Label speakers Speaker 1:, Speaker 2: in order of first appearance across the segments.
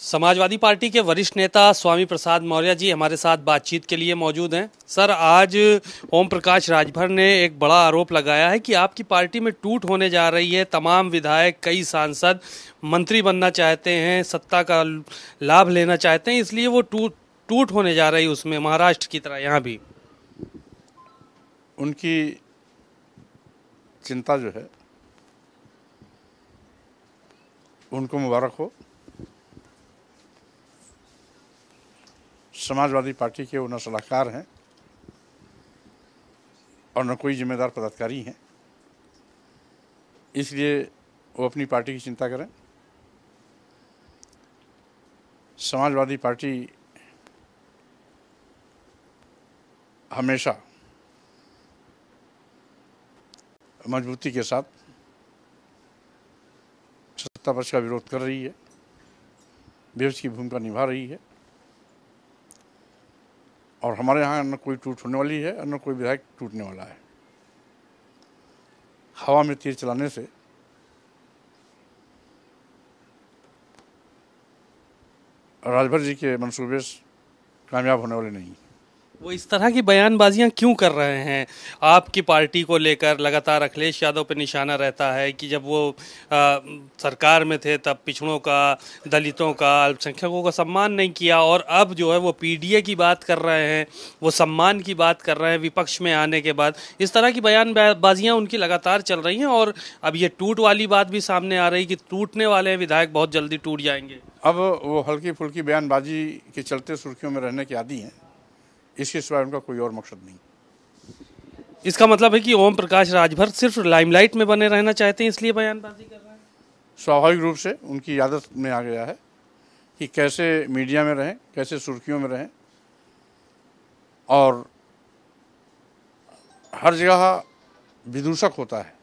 Speaker 1: Samajwadi party के वरिष्ठ नेता स्वामी प्रसाद मौर्य जी हमारे साथ बातचीत के लिए मौजूद हैं सर आज ओम प्रकाश राजभर ने एक बड़ा आरोप लगाया है कि आपकी पार्टी में टूट होने जा रही है तमाम विधायक कई सांसद मंत्री बनना चाहते हैं सत्ता का लाभ लेना चाहते हैं इसलिए वो टूट टूट होने जा रही है उसमें महाराष्ट्र की तरह यहाँ भी
Speaker 2: उनकी चिंता जो है उनको मुबारक हो समाजवादी पार्टी के वो न सलाहकार हैं और न कोई जिम्मेदार पदाधिकारी हैं इसलिए वो अपनी पार्टी की चिंता करें समाजवादी पार्टी हमेशा मजबूती के साथ सत्ता पक्ष का विरोध कर रही है बेहस की भूमिका निभा रही है और हमारे यहाँ न कोई टूट होने वाली है और न कोई विधायक टूटने वाला है हवा में तीर चलाने से राजभर जी के मनसूबे कामयाब होने वाले नहीं
Speaker 1: वो इस तरह की बयानबाजियां क्यों कर रहे हैं आपकी पार्टी को लेकर लगातार अखिलेश यादव पर निशाना रहता है कि जब वो आ, सरकार में थे तब पिछड़ों का दलितों का अल्पसंख्यकों का सम्मान नहीं किया और अब जो है वो पीडीए की बात कर रहे हैं वो सम्मान की बात कर रहे हैं विपक्ष में आने के बाद इस तरह की बयानबाजियाँ उनकी लगातार चल रही हैं और अब ये टूट वाली बात भी सामने आ रही कि टूटने वाले विधायक बहुत जल्दी टूट जाएंगे
Speaker 2: अब वो हल्की फुल्की बयानबाजी के चलते सुर्खियों में रहने के आदि हैं इसके सिवाय उनका कोई और मकसद नहीं
Speaker 1: इसका मतलब है कि ओम प्रकाश राजभर सिर्फ लाइमलाइट में बने रहना
Speaker 2: चाहते हैं इसलिए बयानबाजी कर रहे हैं स्वाभाविक रूप से उनकी आदत में आ गया है कि कैसे मीडिया में रहें कैसे सुर्खियों में रहें और हर जगह विदूषक होता है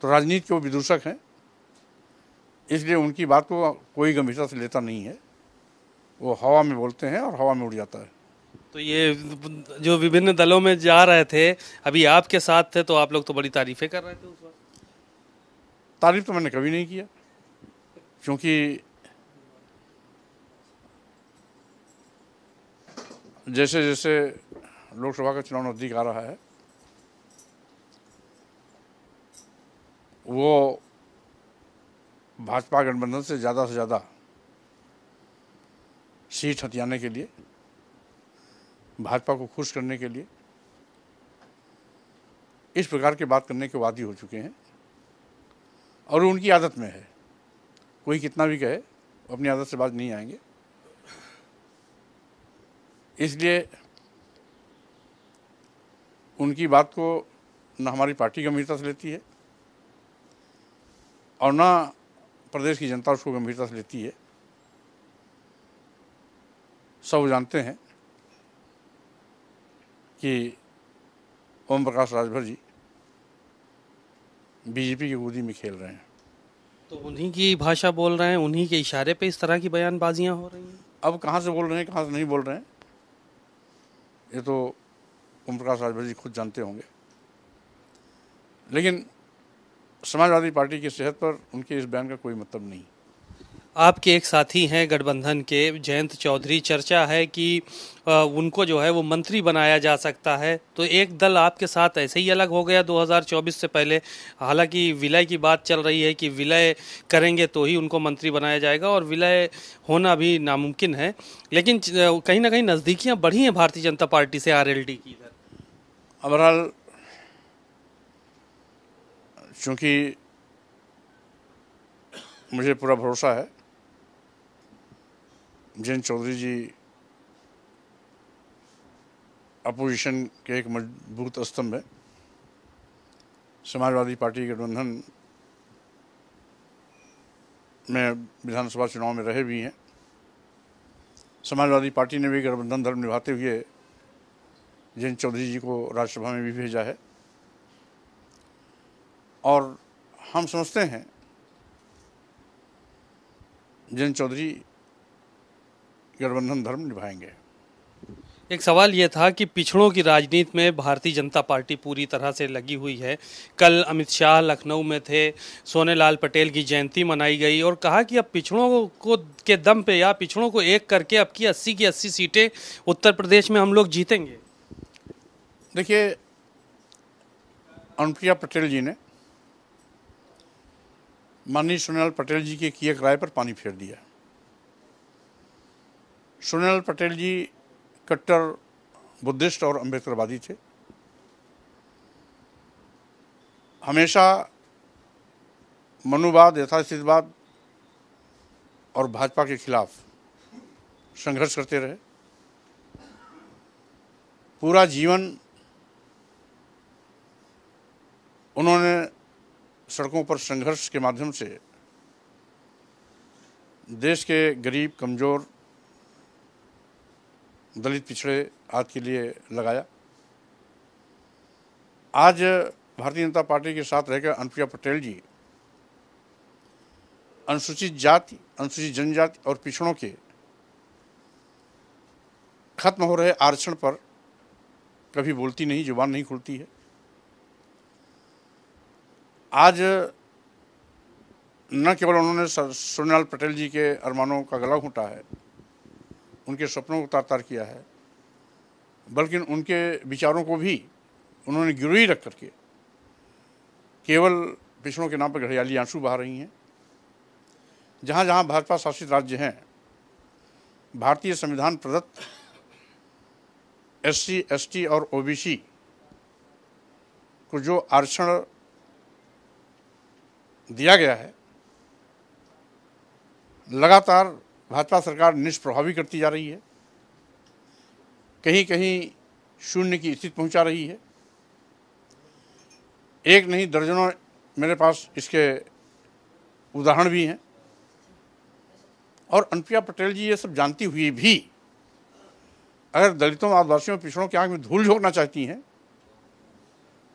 Speaker 2: तो राजनीति के वो विदूषक हैं इसलिए उनकी बात को कोई गंभीरता से लेता नहीं है वो हवा में बोलते हैं और हवा में उड़ जाता है
Speaker 1: तो ये जो विभिन्न दलों में जा रहे थे अभी आपके साथ थे तो आप लोग तो बड़ी तारीफें कर रहे थे उस वक्त
Speaker 2: तारीफ तो मैंने कभी नहीं किया क्योंकि जैसे जैसे लोकसभा का चुनाव नज़दीक आ रहा है वो भाजपा गठबंधन से ज़्यादा से ज़्यादा सीट हथियाने के लिए भाजपा को खुश करने के लिए इस प्रकार की बात करने के वादी हो चुके हैं और उनकी आदत में है कोई कितना भी कहे अपनी आदत से बात नहीं आएंगे इसलिए उनकी बात को न हमारी पार्टी गंभीरता से लेती है और ना प्रदेश की जनता उसको गंभीरता से लेती है सब जानते हैं कि ओम प्रकाश राजभर जी बीजेपी की गोदी में खेल रहे हैं
Speaker 1: तो उन्हीं की भाषा बोल रहे हैं उन्हीं के इशारे पे इस तरह की बयानबाजियां हो रही हैं अब कहाँ से बोल रहे हैं कहाँ से नहीं बोल रहे हैं
Speaker 2: ये तो ओम प्रकाश राजभर जी खुद जानते होंगे लेकिन समाजवादी पार्टी की सेहत पर उनके इस बयान का कोई मतलब नहीं
Speaker 1: आपके एक साथी हैं गठबंधन के जयंत चौधरी चर्चा है कि उनको जो है वो मंत्री बनाया जा सकता है तो एक दल आपके साथ ऐसे ही अलग हो गया 2024 से पहले हालांकि विलय की बात चल रही है कि विलय करेंगे तो ही उनको मंत्री बनाया जाएगा और विलय होना भी नामुमकिन है लेकिन कहीं ना कहीं नज़दीकियाँ बढ़ी हैं भारतीय जनता
Speaker 2: पार्टी से आर की इधर बहरहाल चूँकि मुझे पूरा भरोसा है जयंत चौधरी जी अपोजिशन के एक मजबूत स्तंभ है समाजवादी पार्टी गठबंधन में विधानसभा चुनाव में रहे भी हैं समाजवादी पार्टी ने भी गठबंधन धर्म निभाते हुए जयंत चौधरी जी को राज्यसभा में भी भेजा है और हम समझते हैं जयंत चौधरी गठबंधन धर्म निभाएंगे
Speaker 1: एक सवाल ये था कि पिछड़ों की राजनीति में भारतीय जनता पार्टी पूरी तरह से लगी हुई है कल अमित शाह लखनऊ में थे सोनेलाल पटेल की जयंती मनाई गई और कहा कि अब पिछड़ों को के दम पे या पिछड़ों को एक करके अब की अस्सी की अस्सी सीटें उत्तर प्रदेश में हम लोग जीतेंगे
Speaker 2: देखिए अनुप्रिया पटेल जी ने माननीय सोनेलाल पटेल जी के किए किराए पर पानी फेर दिया सुनील पटेल जी कट्टर बुद्धिस्ट और अम्बेडकरवादी थे हमेशा मनुवाद यथास्थितवाद और भाजपा के खिलाफ संघर्ष करते रहे पूरा जीवन उन्होंने सड़कों पर संघर्ष के माध्यम से देश के गरीब कमज़ोर दलित पिछड़े आज के लिए लगाया आज भारतीय जनता पार्टी के साथ रहकर अनुप्रिया पटेल जी अनुसूचित जाति अनुसूचित जनजाति और पिछड़ों के खत्म हो रहे आरक्षण पर कभी बोलती नहीं जुबान नहीं खुलती है आज न केवल उन्होंने सोनाल पटेल जी के अरमानों का गला घूटा है उनके सपनों को तार तार किया है बल्कि उनके विचारों को भी उन्होंने गिरोही रख करके केवल पिछड़ों के नाम पर घड़ियाली आंसू बहा रही हैं जहाँ जहाँ भाजपा शासित राज्य हैं भारतीय संविधान प्रदत्त एस सी और ओ को जो आरक्षण दिया गया है लगातार भाजपा सरकार निष्प्रभावी करती जा रही है कहीं कहीं शून्य की स्थिति पहुंचा रही है एक नहीं दर्जनों मेरे पास इसके उदाहरण भी हैं और अनुप्रिया पटेल जी ये सब जानती हुई भी अगर दलितों आदिवासियों पिछड़ों की आंख में धूल झोंकना चाहती हैं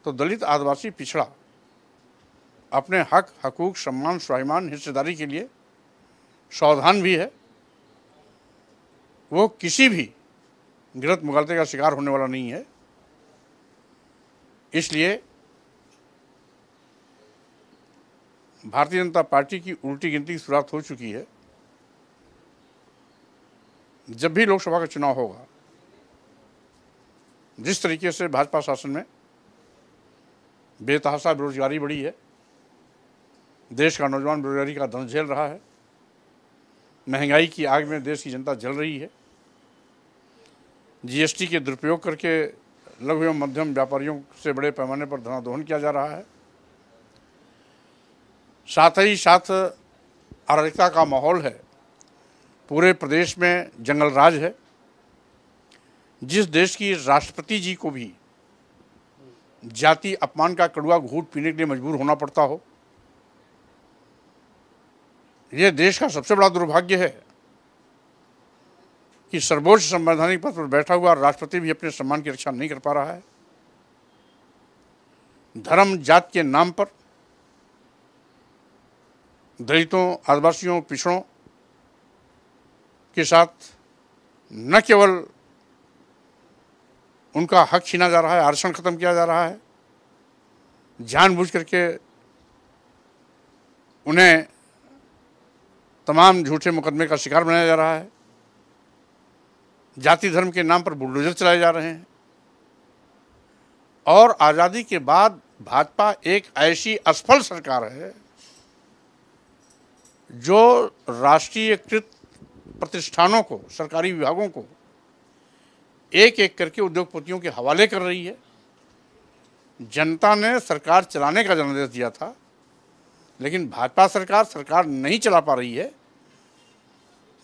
Speaker 2: तो दलित आदिवासी पिछड़ा अपने हक हकूक सम्मान स्वाभिमान हिस्सेदारी के लिए सावधान भी है वो किसी भी गलत मुगालते का शिकार होने वाला नहीं है इसलिए भारतीय जनता पार्टी की उल्टी गिनती की शुरुआत हो चुकी है जब भी लोकसभा का चुनाव होगा जिस तरीके से भाजपा शासन में बेतहासा बेरोजगारी बढ़ी है देश का नौजवान बेरोजगारी का धन झेल रहा है महंगाई की आग में देश की जनता जल रही है जीएसटी के दुरुपयोग करके लघु एवं मध्यम व्यापारियों से बड़े पैमाने पर धना दोहन किया जा रहा है साथ ही साथ अराजकता का माहौल है पूरे प्रदेश में जंगल राज है जिस देश की राष्ट्रपति जी को भी जाति अपमान का कड़ुआ घूट पीने के लिए मजबूर होना पड़ता हो यह देश का सबसे बड़ा दुर्भाग्य है कि सर्वोच्च संवैधानिक पद पर बैठा हुआ राष्ट्रपति भी अपने सम्मान की रक्षा नहीं कर पा रहा है धर्म जात के नाम पर दलितों आदिवासियों पिछड़ों के साथ न केवल उनका हक छीना जा रहा है आरक्षण ख़त्म किया जा रहा है जानबूझ करके उन्हें तमाम झूठे मुकदमे का शिकार बनाया जा रहा है जाति धर्म के नाम पर बुलडोजर चलाए जा रहे हैं और आज़ादी के बाद भाजपा एक ऐसी असफल सरकार है जो राष्ट्रीयकृत प्रतिष्ठानों को सरकारी विभागों को एक एक करके उद्योगपतियों के हवाले कर रही है जनता ने सरकार चलाने का जनादेश दिया था लेकिन भाजपा सरकार सरकार नहीं चला पा रही है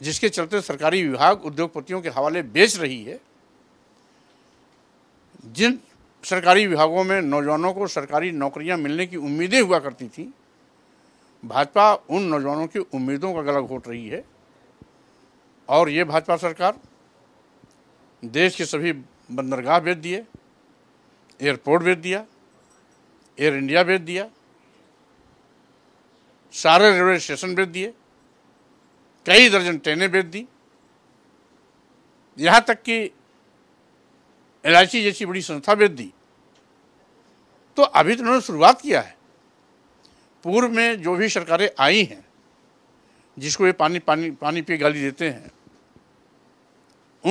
Speaker 2: जिसके चलते सरकारी विभाग उद्योगपतियों के हवाले बेच रही है जिन सरकारी विभागों में नौजवानों को सरकारी नौकरियां मिलने की उम्मीदें हुआ करती थीं भाजपा उन नौजवानों की उम्मीदों का गला घोट रही है और ये भाजपा सरकार देश के सभी बंदरगाह बेच दिए एयरपोर्ट बेच दिया एयर इंडिया बेच दिया सारे रेलवे स्टेशन बेच दिए कई दर्जन ट्रेनें बेच दी यहाँ तक कि एल जैसी बड़ी संस्था बेच दी तो अभी तो उन्होंने शुरुआत किया है पूर्व में जो भी सरकारें आई हैं जिसको ये पानी पानी पानी पे गाली देते हैं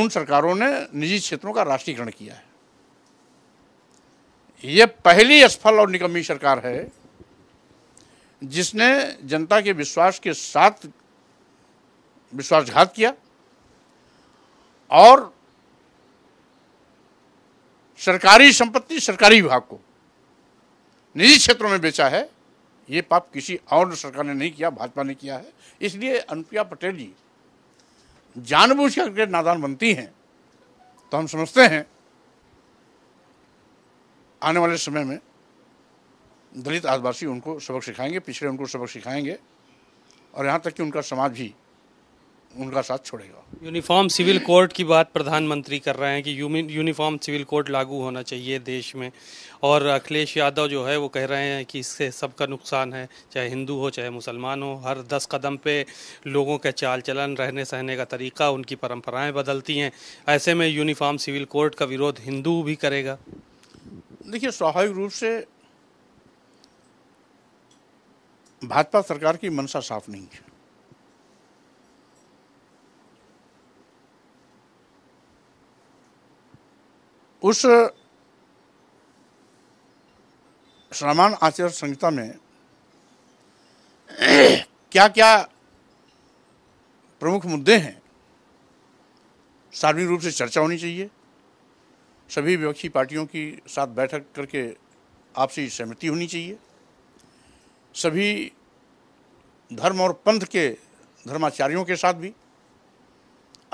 Speaker 2: उन सरकारों ने निजी क्षेत्रों का राष्ट्रीयकरण किया है ये पहली असफल और निकम्मी सरकार है जिसने जनता के विश्वास के साथ विश्वासघात किया और सरकारी संपत्ति सरकारी विभाग को निजी क्षेत्रों में बेचा है ये पाप किसी और सरकार ने नहीं किया भाजपा ने किया है इसलिए अनुप्रिया पटेल जी जानबूझ करके नादान बनती हैं तो हम समझते हैं आने वाले समय में दलित आदिवासी उनको सबक सिखाएंगे पिछड़े उनको सबक सिखाएंगे और यहाँ तक कि उनका समाज भी उनका साथ छोड़ेगा
Speaker 1: यूनिफॉर्म सिविल कोड की बात प्रधानमंत्री कर रहे हैं कि यूनिफॉर्म सिविल कोड लागू होना चाहिए देश में और अखिलेश यादव जो है वो कह रहे हैं कि इससे सबका नुकसान है चाहे हिंदू हो चाहे मुसलमान हो हर दस कदम पे लोगों के चाल चलन रहने सहने का तरीका उनकी परंपराएं बदलती हैं ऐसे में यूनिफॉर्म सिविल कोड का विरोध
Speaker 2: हिंदू भी करेगा देखिए स्वाभाविक रूप से भाजपा सरकार की मंशा साफ नहीं है उस श्रमण आचार संहिता में क्या क्या प्रमुख मुद्दे हैं सार्वजनिक रूप से चर्चा होनी चाहिए सभी विपक्षी पार्टियों की साथ बैठक करके आपसी सहमति होनी चाहिए सभी धर्म और पंथ के धर्माचार्यों के साथ भी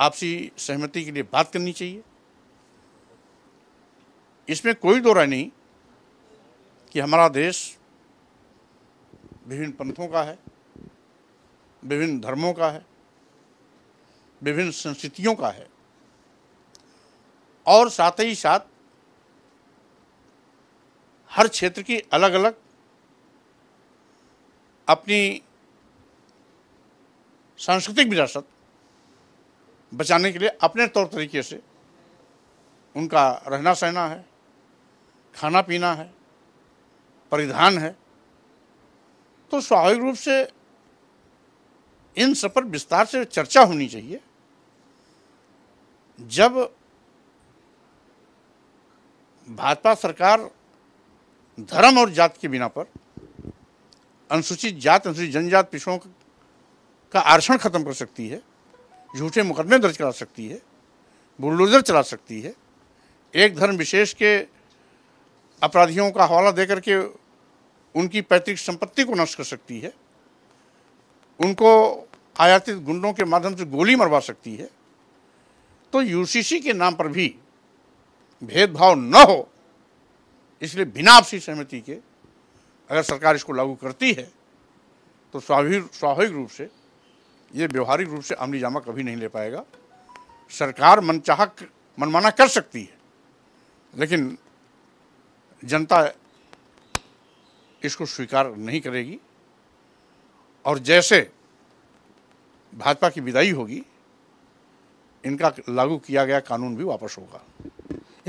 Speaker 2: आपसी सहमति के लिए बात करनी चाहिए इसमें कोई दो राय नहीं कि हमारा देश विभिन्न पंथों का है विभिन्न धर्मों का है विभिन्न संस्कृतियों का है और साथ ही साथ हर क्षेत्र की अलग अलग अपनी सांस्कृतिक विरासत बचाने के लिए अपने तौर तरीके से उनका रहना सहना है खाना पीना है परिधान है तो स्वाभाविक रूप से इन सब पर विस्तार से चर्चा होनी चाहिए जब भाजपा सरकार धर्म और जात के बिना पर अनुसूचित जात अनुसूचित जनजात पिछड़ों का आरक्षण खत्म कर सकती है झूठे मुकदमे दर्ज करा सकती है बुलडोजर चला सकती है एक धर्म विशेष के अपराधियों का हवाला देकर के उनकी पैतृक संपत्ति को नष्ट कर सकती है उनको आयातित गुंडों के माध्यम से गोली मरवा सकती है तो यूसीसी के नाम पर भी भेदभाव न हो इसलिए बिना आपसी सहमति के अगर सरकार इसको लागू करती है तो स्वाभाविक स्वाभाविक रूप से ये व्यवहारिक रूप से अमली जामा कभी नहीं ले पाएगा सरकार मनचाह मनमाना कर सकती है लेकिन जनता इसको स्वीकार नहीं करेगी और जैसे भाजपा की विदाई होगी इनका लागू किया गया कानून भी वापस होगा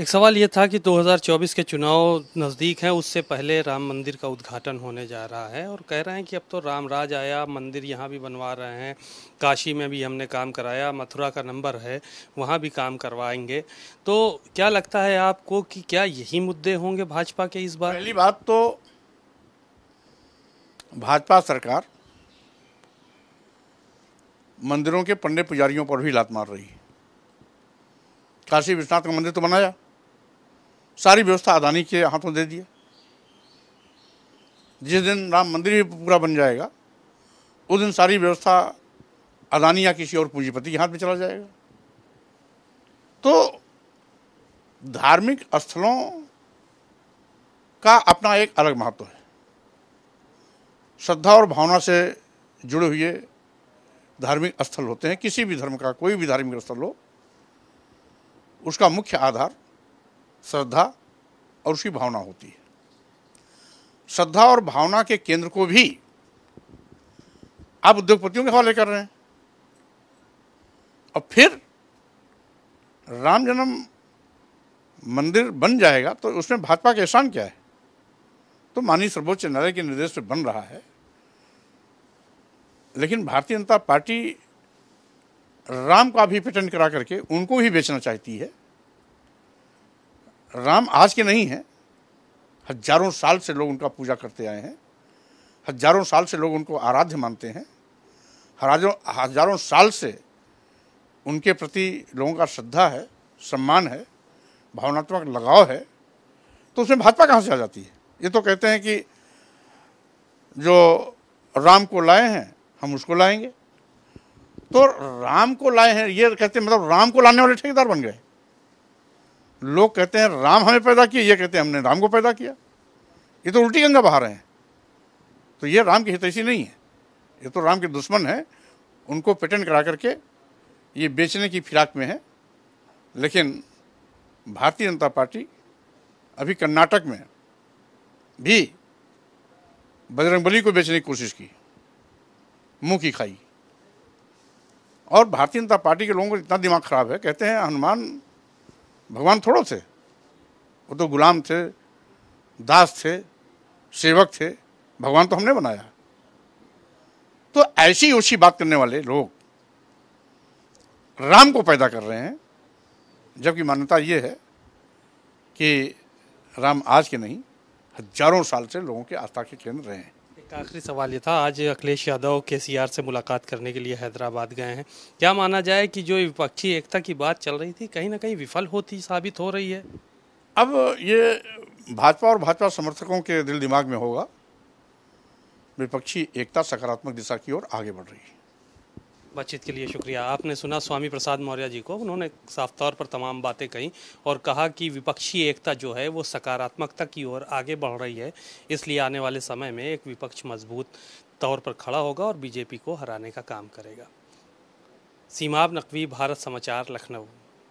Speaker 2: एक
Speaker 1: सवाल ये था कि 2024 के चुनाव नज़दीक हैं उससे पहले राम मंदिर का उद्घाटन होने जा रहा है और कह रहे हैं कि अब तो राम राज आया मंदिर यहाँ भी बनवा रहे हैं काशी में भी हमने काम कराया मथुरा का नंबर है वहाँ भी काम करवाएंगे तो क्या लगता है आपको कि क्या यही मुद्दे होंगे भाजपा के इस बार पहली बात तो
Speaker 2: भाजपा सरकार मंदिरों के पंडित पुजारियों पर भी लात मार रही है काशी विश्वनाथ का मंदिर तो बनाया सारी व्यवस्था अदानी के हाथों दे दिया जिस दिन राम मंदिर भी पूरा बन जाएगा उस दिन सारी व्यवस्था अदानी या किसी और पूंजीपति के हाथ में चला जाएगा तो धार्मिक स्थलों का अपना एक अलग महत्व है श्रद्धा और भावना से जुड़े हुए धार्मिक स्थल होते हैं किसी भी धर्म का कोई भी धार्मिक स्थल हो उसका मुख्य आधार श्रद्धा और उसकी भावना होती है श्रद्धा और भावना के केंद्र को भी आप उद्योगपतियों के हवाले कर रहे हैं और फिर राम जन्म मंदिर बन जाएगा तो उसमें भाजपा का एहसान क्या है तो माननीय सर्वोच्च न्यायालय के निर्देश पे बन रहा है लेकिन भारतीय जनता पार्टी राम का भी पेटेंट करा करके उनको ही बेचना चाहती है राम आज के नहीं हैं हजारों साल से लोग उनका पूजा करते आए हैं हजारों साल से लोग उनको आराध्य मानते हैं हजारों हजारों साल से उनके प्रति लोगों का श्रद्धा है सम्मान है भावनात्मक लगाव है तो उसमें भाजपा कहाँ से आ जाती है ये तो कहते हैं कि जो राम को लाए हैं हम उसको लाएंगे तो राम को लाए हैं ये कहते हैं मतलब राम को लाने वाले ठेकेदार बन गए लोग कहते हैं राम हमें पैदा किए ये कहते हैं हमने राम को पैदा किया ये तो उल्टी गंगा बहा रहे हैं तो ये राम की हितैषी नहीं है ये तो राम के दुश्मन हैं उनको पेटेंट करा करके ये बेचने की फिराक में है लेकिन भारतीय जनता पार्टी अभी कर्नाटक में भी बजरंगबली को बेचने की कोशिश की मुंह की खाई और भारतीय जनता पार्टी के लोगों को इतना दिमाग खराब है कहते हैं हनुमान भगवान थोड़ो थे वो तो गुलाम थे दास थे सेवक थे भगवान तो हमने बनाया तो ऐसी ओछी बात करने वाले लोग राम को पैदा कर रहे हैं जबकि मान्यता ये है कि राम आज के नहीं हजारों साल से लोगों के आस्था के केंद्र रहे हैं
Speaker 1: आखिरी सवाल ये था आज अखिलेश यादव के सीआर से मुलाकात करने के लिए हैदराबाद गए हैं क्या माना जाए कि जो विपक्षी एकता की बात चल रही थी कहीं ना कहीं विफल होती साबित हो रही है
Speaker 2: अब ये भाजपा और भाजपा समर्थकों के दिल दिमाग में होगा विपक्षी एकता सकारात्मक दिशा की ओर आगे बढ़ रही है
Speaker 1: बातचीत के लिए शुक्रिया आपने सुना स्वामी प्रसाद मौर्य जी को उन्होंने साफ तौर पर तमाम बातें कही और कहा कि विपक्षी एकता जो है वो सकारात्मकता की ओर आगे बढ़ रही है इसलिए आने वाले समय में एक विपक्ष मजबूत तौर पर खड़ा होगा और बीजेपी को हराने का काम करेगा सीमाब नकवी भारत समाचार लखनऊ